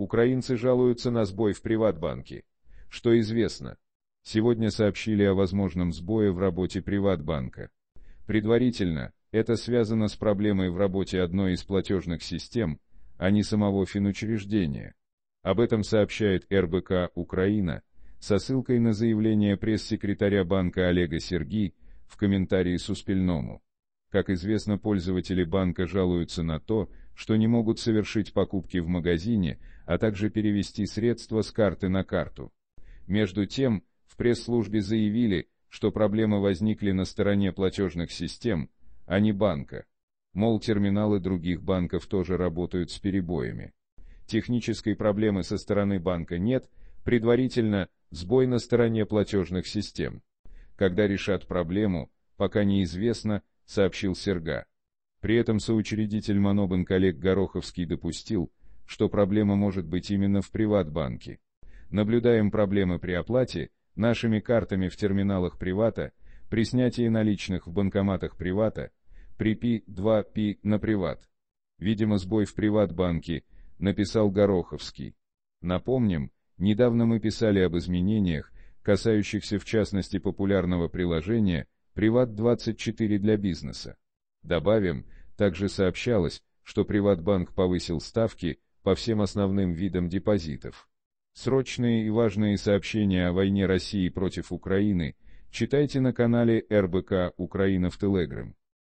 Украинцы жалуются на сбой в Приватбанке. Что известно? Сегодня сообщили о возможном сбое в работе Приватбанка. Предварительно, это связано с проблемой в работе одной из платежных систем, а не самого финучреждения. Об этом сообщает РБК «Украина» со ссылкой на заявление пресс-секретаря банка Олега Сергей в комментарии Суспильному. Как известно, пользователи банка жалуются на то, что не могут совершить покупки в магазине, а также перевести средства с карты на карту. Между тем, в пресс-службе заявили, что проблемы возникли на стороне платежных систем, а не банка. Мол, терминалы других банков тоже работают с перебоями. Технической проблемы со стороны банка нет, предварительно сбой на стороне платежных систем. Когда решат проблему, пока неизвестно, сообщил Серга. При этом соучредитель Монобан коллег Гороховский допустил, что проблема может быть именно в Приватбанке. Наблюдаем проблемы при оплате, нашими картами в терминалах Привата, при снятии наличных в банкоматах Привата, при Пи-2Пи на Приват. Видимо, сбой в Приватбанке, написал Гороховский. Напомним, недавно мы писали об изменениях, касающихся в частности популярного приложения – Приват-24 для бизнеса. Добавим, также сообщалось, что Приватбанк повысил ставки по всем основным видам депозитов. Срочные и важные сообщения о войне России против Украины читайте на канале РБК «Украина в Телеграм».